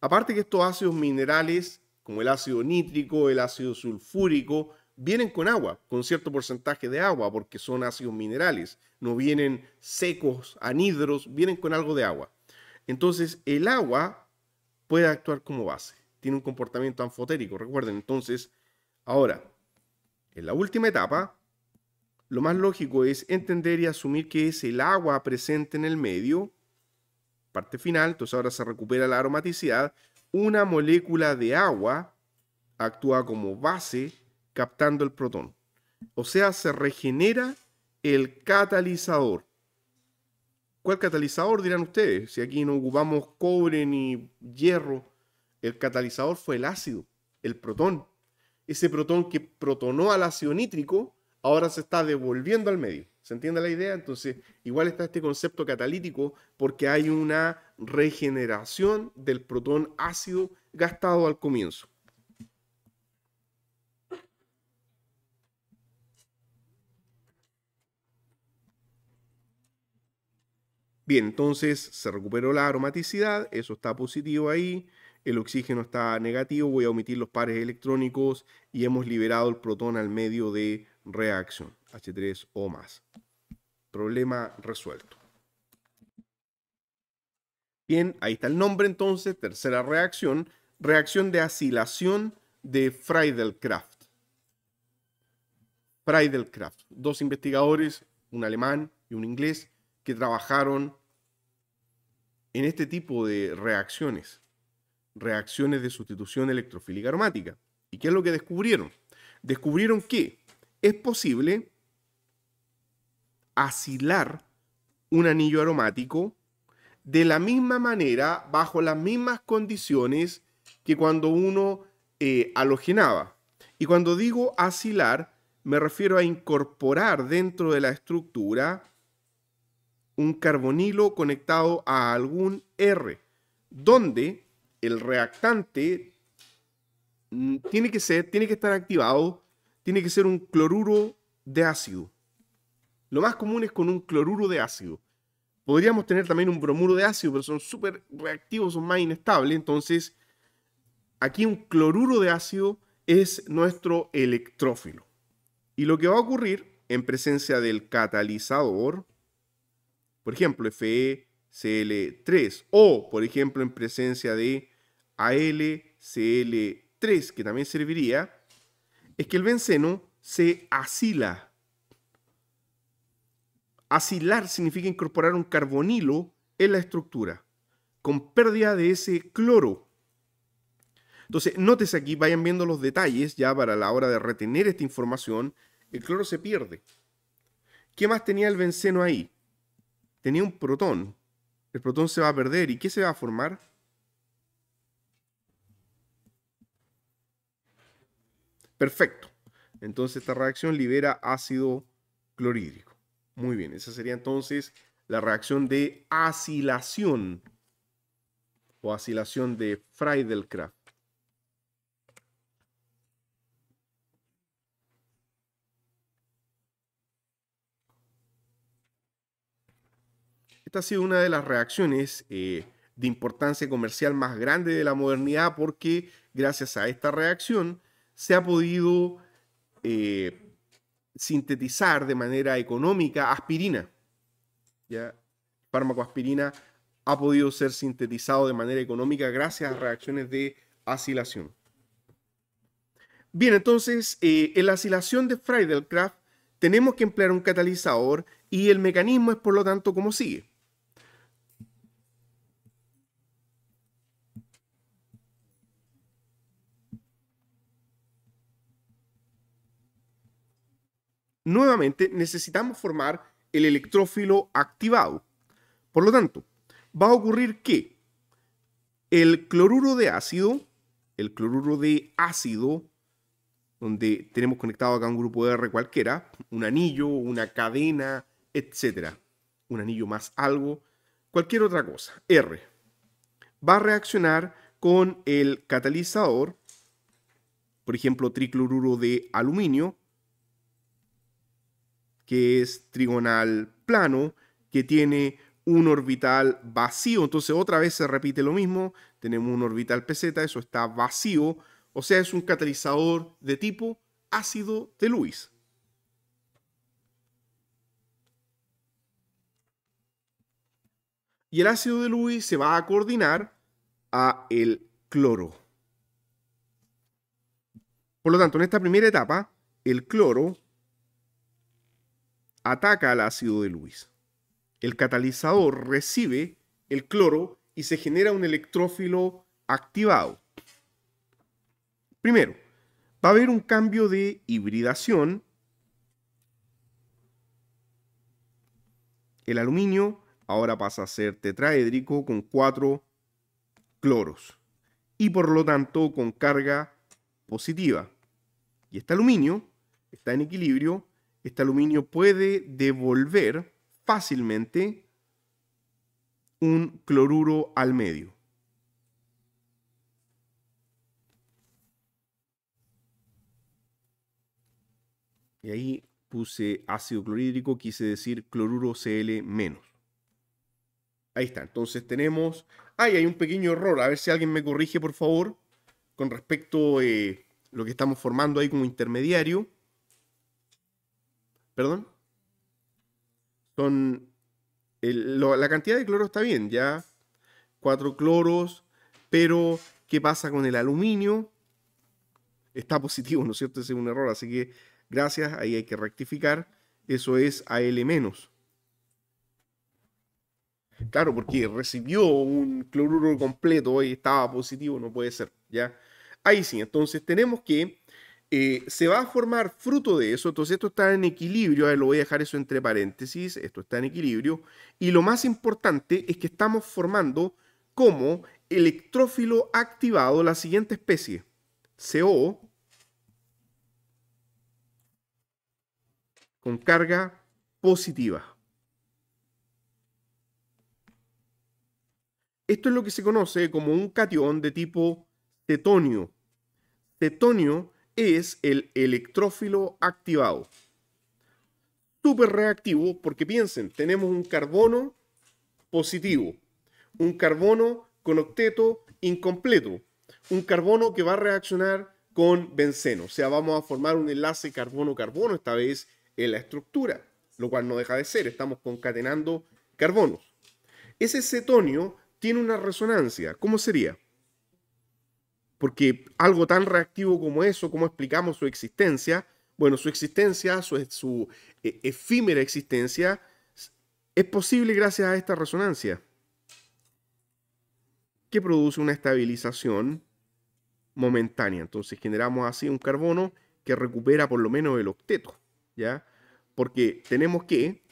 [SPEAKER 1] Aparte que estos ácidos minerales, como el ácido nítrico, el ácido sulfúrico, vienen con agua, con cierto porcentaje de agua, porque son ácidos minerales, no vienen secos, anhidros, vienen con algo de agua. Entonces, el agua puede actuar como base, tiene un comportamiento anfotérico, recuerden. Entonces, ahora, en la última etapa, lo más lógico es entender y asumir que es el agua presente en el medio, parte final, entonces ahora se recupera la aromaticidad, una molécula de agua actúa como base captando el protón. O sea, se regenera el catalizador. ¿Cuál catalizador dirán ustedes? Si aquí no ocupamos cobre ni hierro, el catalizador fue el ácido, el protón ese protón que protonó al ácido nítrico ahora se está devolviendo al medio. ¿Se entiende la idea? Entonces, igual está este concepto catalítico porque hay una regeneración del protón ácido gastado al comienzo. Bien, entonces se recuperó la aromaticidad, eso está positivo ahí el oxígeno está negativo, voy a omitir los pares electrónicos y hemos liberado el protón al medio de reacción, H3O más. Problema resuelto. Bien, ahí está el nombre entonces, tercera reacción, reacción de acilación de Freidelkraft. Freidelkraft, dos investigadores, un alemán y un inglés, que trabajaron en este tipo de reacciones reacciones de sustitución electrofílica aromática. ¿Y qué es lo que descubrieron? Descubrieron que es posible asilar un anillo aromático de la misma manera, bajo las mismas condiciones que cuando uno eh, halogenaba. Y cuando digo asilar, me refiero a incorporar dentro de la estructura un carbonilo conectado a algún R, donde el reactante mm, tiene que ser, tiene que estar activado, tiene que ser un cloruro de ácido. Lo más común es con un cloruro de ácido. Podríamos tener también un bromuro de ácido, pero son súper reactivos, son más inestables. Entonces, aquí un cloruro de ácido es nuestro electrófilo. Y lo que va a ocurrir en presencia del catalizador, por ejemplo, FeCl3, o por ejemplo en presencia de AlCl3, que también serviría, es que el benceno se acila. Asilar significa incorporar un carbonilo en la estructura, con pérdida de ese cloro. Entonces, notes aquí, vayan viendo los detalles ya para la hora de retener esta información, el cloro se pierde. ¿Qué más tenía el benceno ahí? Tenía un protón. El protón se va a perder. ¿Y qué se va a formar? Perfecto. Entonces esta reacción libera ácido clorhídrico. Muy bien, esa sería entonces la reacción de acilación o acilación de Friedel-Crafts. Esta ha sido una de las reacciones eh, de importancia comercial más grande de la modernidad porque gracias a esta reacción se ha podido eh, sintetizar de manera económica aspirina. ¿ya? fármaco aspirina ha podido ser sintetizado de manera económica gracias a reacciones de acilación. Bien, entonces, eh, en la acilación de Freidelkraft tenemos que emplear un catalizador y el mecanismo es por lo tanto como sigue. nuevamente necesitamos formar el electrófilo activado. Por lo tanto, va a ocurrir que el cloruro de ácido, el cloruro de ácido, donde tenemos conectado acá un grupo de R cualquiera, un anillo, una cadena, etcétera, Un anillo más algo, cualquier otra cosa, R, va a reaccionar con el catalizador, por ejemplo, tricloruro de aluminio, que es trigonal plano, que tiene un orbital vacío. Entonces otra vez se repite lo mismo. Tenemos un orbital PZ, eso está vacío. O sea, es un catalizador de tipo ácido de Lewis. Y el ácido de Lewis se va a coordinar a el cloro. Por lo tanto, en esta primera etapa, el cloro ataca al ácido de Lewis. El catalizador recibe el cloro y se genera un electrófilo activado. Primero, va a haber un cambio de hibridación. El aluminio ahora pasa a ser tetraédrico con cuatro cloros y por lo tanto con carga positiva. Y este aluminio está en equilibrio este aluminio puede devolver fácilmente un cloruro al medio. Y ahí puse ácido clorhídrico, quise decir cloruro Cl menos. Ahí está, entonces tenemos... ¡Ay! hay un pequeño error, a ver si alguien me corrige por favor con respecto a eh, lo que estamos formando ahí como intermediario. Perdón. Son. la cantidad de cloro está bien, ya. Cuatro cloros. Pero, ¿qué pasa con el aluminio? Está positivo, ¿no es cierto? Ese es un error. Así que, gracias, ahí hay que rectificar. Eso es AL menos. Claro, porque recibió un cloruro completo y estaba positivo, no puede ser, ¿ya? Ahí sí, entonces tenemos que eh, se va a formar fruto de eso, entonces esto está en equilibrio, lo voy a dejar eso entre paréntesis, esto está en equilibrio, y lo más importante es que estamos formando como electrófilo activado la siguiente especie, CO, con carga positiva. Esto es lo que se conoce como un catión de tipo tetonio tetonio es el electrófilo activado. super reactivo porque piensen, tenemos un carbono positivo, un carbono con octeto incompleto, un carbono que va a reaccionar con benceno, o sea, vamos a formar un enlace carbono-carbono esta vez en la estructura, lo cual no deja de ser, estamos concatenando carbonos. Ese cetonio tiene una resonancia, ¿cómo sería? Porque algo tan reactivo como eso, ¿cómo explicamos su existencia? Bueno, su existencia, su, e, efímera existencia, es posible gracias a esta resonancia, que produce una estabilización momentánea. Entonces generamos así un carbono que recupera por lo menos el octeto, ¿ya? Porque tenemos que,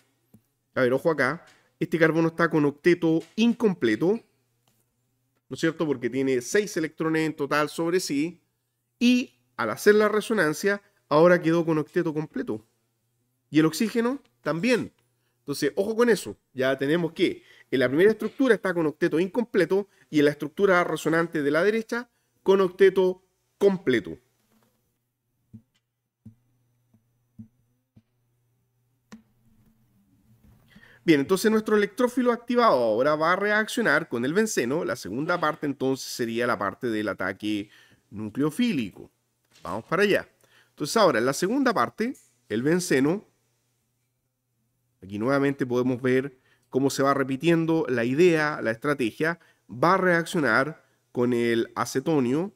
[SPEAKER 1] a ver, ojo acá, este carbono está con octeto incompleto, ¿no es cierto? Porque tiene seis electrones en total sobre sí, y al hacer la resonancia, ahora quedó con octeto completo. Y el oxígeno también. Entonces, ojo con eso, ya tenemos que en la primera estructura está con octeto incompleto y en la estructura resonante de la derecha con octeto completo. Bien, entonces nuestro electrófilo activado ahora va a reaccionar con el benceno. La segunda parte entonces sería la parte del ataque nucleofílico. Vamos para allá. Entonces ahora, en la segunda parte, el benceno, aquí nuevamente podemos ver cómo se va repitiendo la idea, la estrategia, va a reaccionar con el acetonio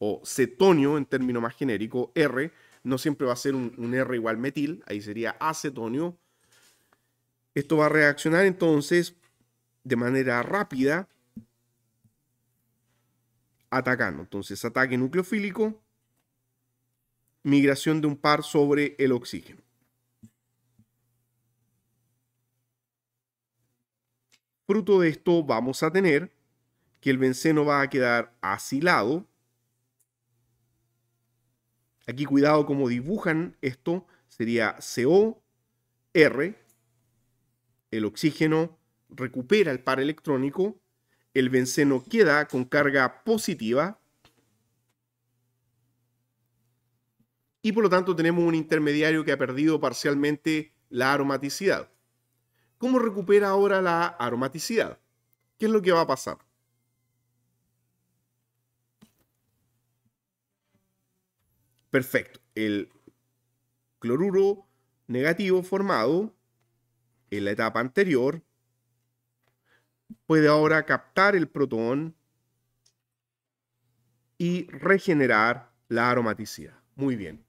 [SPEAKER 1] o cetonio en término más genérico, R, no siempre va a ser un R igual metil, ahí sería acetonio, esto va a reaccionar entonces de manera rápida atacando. Entonces, ataque nucleofílico, migración de un par sobre el oxígeno. Fruto de esto vamos a tener que el benceno va a quedar asilado. Aquí cuidado cómo dibujan esto, sería cor R, el oxígeno recupera el par electrónico, el benceno queda con carga positiva y por lo tanto tenemos un intermediario que ha perdido parcialmente la aromaticidad. ¿Cómo recupera ahora la aromaticidad? ¿Qué es lo que va a pasar? Perfecto. El cloruro negativo formado en la etapa anterior, puede ahora captar el protón y regenerar la aromaticidad. Muy bien.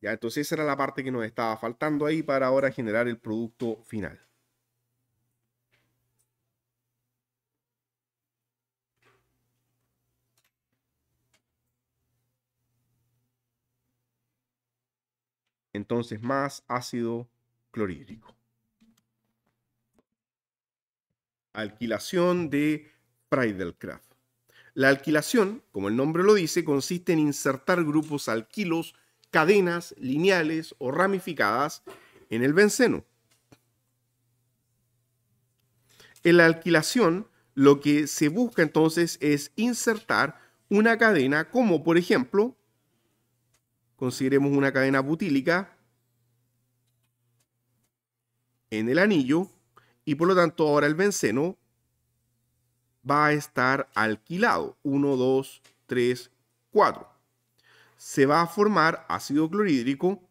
[SPEAKER 1] Ya, entonces esa era la parte que nos estaba faltando ahí para ahora generar el producto final. Entonces más ácido clorhídrico. alquilación de Crafts. La alquilación, como el nombre lo dice, consiste en insertar grupos alquilos, cadenas, lineales o ramificadas en el benceno. En la alquilación, lo que se busca entonces es insertar una cadena como, por ejemplo, consideremos una cadena butílica en el anillo y por lo tanto, ahora el benceno va a estar alquilado. 1, 2, 3, 4. Se va a formar ácido clorhídrico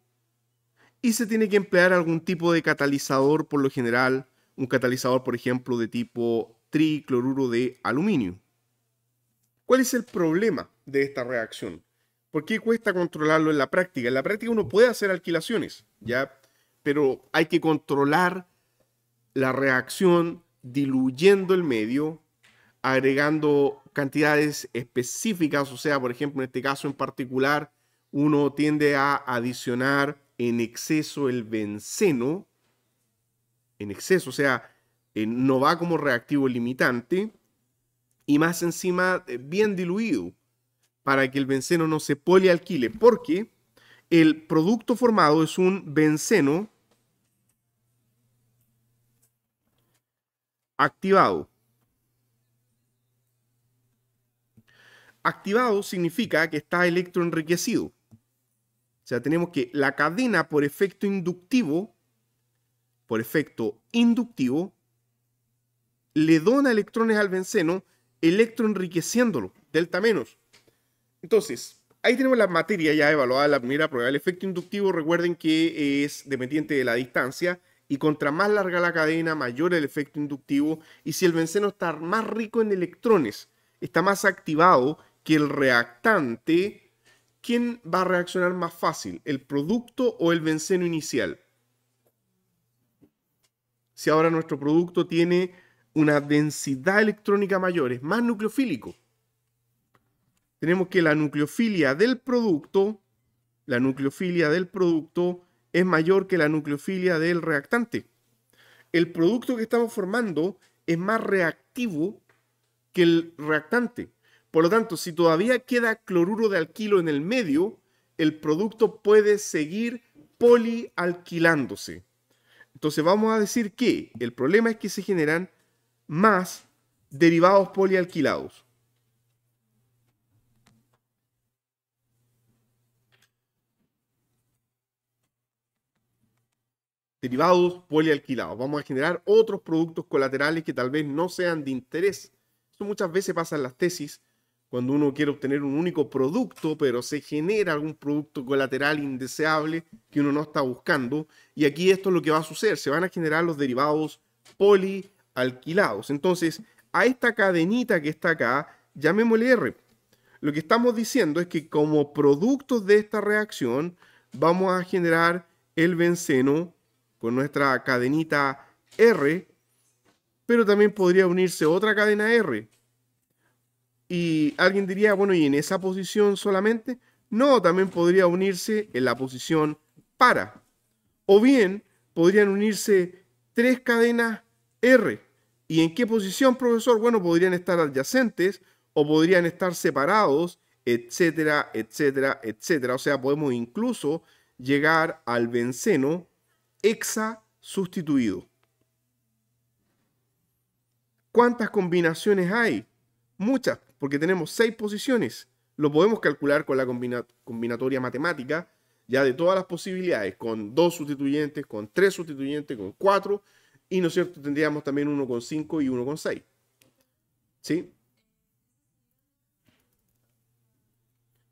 [SPEAKER 1] y se tiene que emplear algún tipo de catalizador, por lo general, un catalizador, por ejemplo, de tipo tricloruro de aluminio. ¿Cuál es el problema de esta reacción? ¿Por qué cuesta controlarlo en la práctica? En la práctica uno puede hacer alquilaciones, ¿ya? Pero hay que controlar la reacción diluyendo el medio, agregando cantidades específicas, o sea, por ejemplo, en este caso en particular, uno tiende a adicionar en exceso el benceno, en exceso, o sea, eh, no va como reactivo limitante, y más encima eh, bien diluido, para que el benceno no se polialquile, porque el producto formado es un benceno activado. Activado significa que está electroenriquecido. O sea, tenemos que la cadena por efecto inductivo, por efecto inductivo, le dona electrones al benceno, electroenriqueciéndolo, delta menos. Entonces, ahí tenemos la materia ya evaluada, la primera prueba. El efecto inductivo, recuerden que es dependiente de la distancia y contra más larga la cadena, mayor el efecto inductivo, y si el benceno está más rico en electrones, está más activado que el reactante, ¿quién va a reaccionar más fácil, el producto o el benceno inicial? Si ahora nuestro producto tiene una densidad electrónica mayor, es más nucleofílico. Tenemos que la nucleofilia del producto, la nucleofilia del producto es mayor que la nucleofilia del reactante. El producto que estamos formando es más reactivo que el reactante. Por lo tanto, si todavía queda cloruro de alquilo en el medio, el producto puede seguir polialquilándose. Entonces vamos a decir que el problema es que se generan más derivados polialquilados. derivados, polialquilados. Vamos a generar otros productos colaterales que tal vez no sean de interés. esto muchas veces pasa en las tesis, cuando uno quiere obtener un único producto, pero se genera algún producto colateral indeseable que uno no está buscando. Y aquí esto es lo que va a suceder, se van a generar los derivados polialquilados. Entonces, a esta cadenita que está acá, llamémosle R. Lo que estamos diciendo es que como productos de esta reacción, vamos a generar el benceno con nuestra cadenita R, pero también podría unirse otra cadena R. Y alguien diría, bueno, ¿y en esa posición solamente? No, también podría unirse en la posición para. O bien podrían unirse tres cadenas R. ¿Y en qué posición, profesor? Bueno, podrían estar adyacentes o podrían estar separados, etcétera, etcétera, etcétera. O sea, podemos incluso llegar al benceno hexa sustituido. ¿Cuántas combinaciones hay? Muchas, porque tenemos seis posiciones. Lo podemos calcular con la combinatoria matemática, ya de todas las posibilidades, con dos sustituyentes, con tres sustituyentes, con cuatro, y no es cierto, tendríamos también uno con cinco y uno con seis. ¿Sí?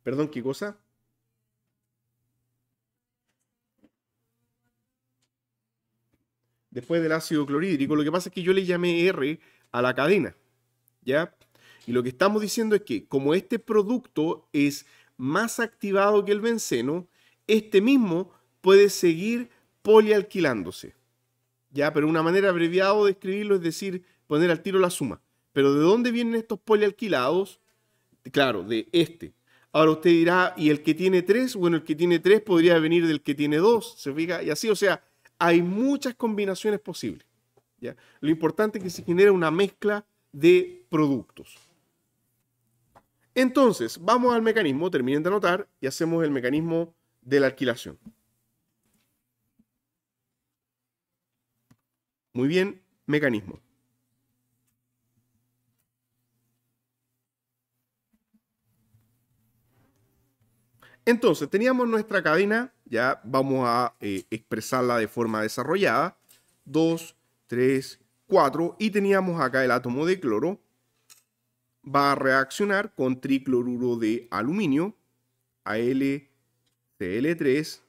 [SPEAKER 1] Perdón, ¿qué cosa? después del ácido clorhídrico, lo que pasa es que yo le llamé R a la cadena, ¿ya? Y lo que estamos diciendo es que como este producto es más activado que el benceno, este mismo puede seguir polialquilándose. Ya, pero una manera abreviada de escribirlo es decir, poner al tiro la suma. Pero ¿de dónde vienen estos polialquilados? Claro, de este. Ahora usted dirá, ¿y el que tiene tres? Bueno, el que tiene tres podría venir del que tiene dos, se fija, y así, o sea, hay muchas combinaciones posibles. ¿ya? Lo importante es que se genere una mezcla de productos. Entonces, vamos al mecanismo, terminen de anotar y hacemos el mecanismo de la alquilación. Muy bien, mecanismo. Entonces, teníamos nuestra cadena ya vamos a eh, expresarla de forma desarrollada. 2, 3, 4 y teníamos acá el átomo de cloro. Va a reaccionar con tricloruro de aluminio, AlCl3.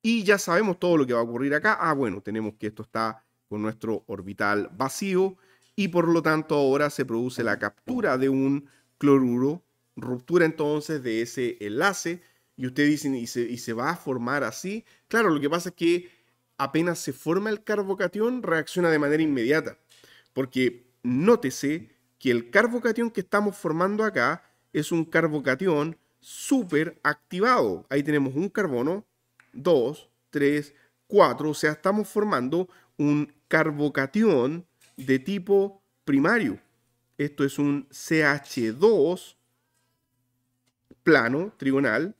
[SPEAKER 1] Y ya sabemos todo lo que va a ocurrir acá. Ah, bueno, tenemos que esto está con nuestro orbital vacío y por lo tanto ahora se produce la captura de un cloruro ruptura entonces de ese enlace y ustedes dicen, ¿y se, y se va a formar así? Claro, lo que pasa es que apenas se forma el carbocatión, reacciona de manera inmediata, porque nótese que el carbocatión que estamos formando acá es un carbocatión súper activado. Ahí tenemos un carbono, dos, tres, cuatro, o sea, estamos formando un carbocatión de tipo primario. Esto es un CH2 plano, trigonal,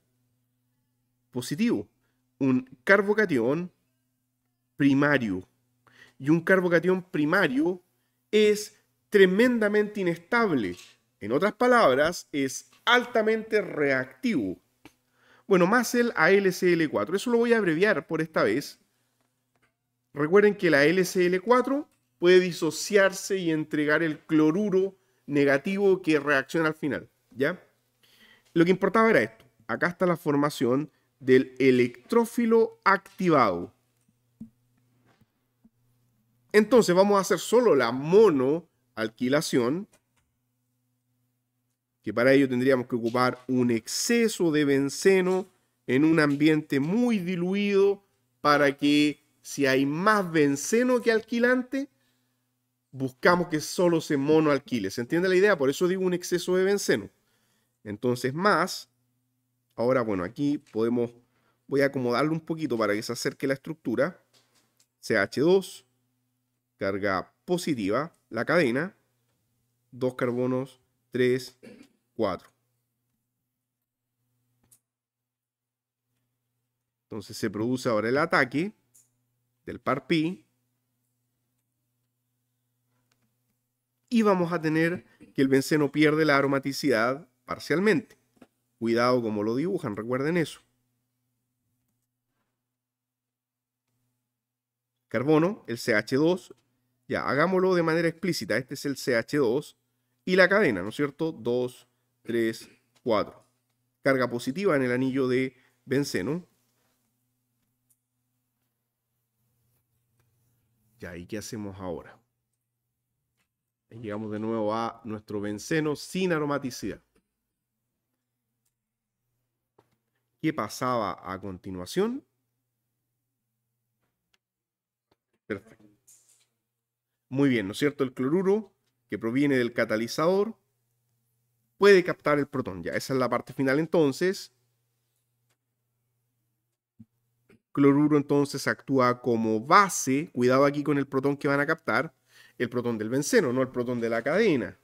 [SPEAKER 1] positivo. Un carbocatión primario. Y un carbocatión primario es tremendamente inestable. En otras palabras, es altamente reactivo. Bueno, más el ALCL4. Eso lo voy a abreviar por esta vez. Recuerden que la LCL4 puede disociarse y entregar el cloruro negativo que reacciona al final. ¿Ya? Lo que importaba era esto. Acá está la formación del electrófilo activado. Entonces vamos a hacer solo la monoalquilación, que para ello tendríamos que ocupar un exceso de benceno en un ambiente muy diluido para que si hay más benceno que alquilante, buscamos que solo se monoalquile. ¿Se entiende la idea? Por eso digo un exceso de benceno. Entonces más, ahora bueno, aquí podemos, voy a acomodarlo un poquito para que se acerque la estructura. CH2, carga positiva, la cadena, dos carbonos, 3, 4. Entonces se produce ahora el ataque del par pi. Y vamos a tener que el benceno pierde la aromaticidad parcialmente. Cuidado como lo dibujan, recuerden eso. Carbono, el CH2, ya hagámoslo de manera explícita, este es el CH2 y la cadena, ¿no es cierto? 2, 3, 4. Carga positiva en el anillo de benceno. Ya, ¿y qué hacemos ahora? Llegamos de nuevo a nuestro benceno sin aromaticidad. qué pasaba a continuación. Perfecto. Muy bien, ¿no es cierto? El cloruro, que proviene del catalizador, puede captar el protón. Ya, esa es la parte final entonces. Cloruro entonces actúa como base, cuidado aquí con el protón que van a captar, el protón del benceno, no el protón de la cadena.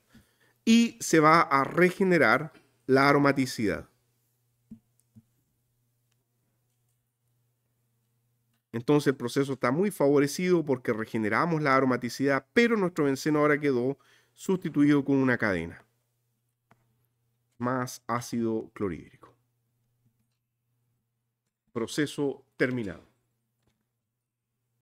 [SPEAKER 1] Y se va a regenerar la aromaticidad. Entonces el proceso está muy favorecido porque regeneramos la aromaticidad, pero nuestro benceno ahora quedó sustituido con una cadena más ácido clorhídrico. Proceso terminado.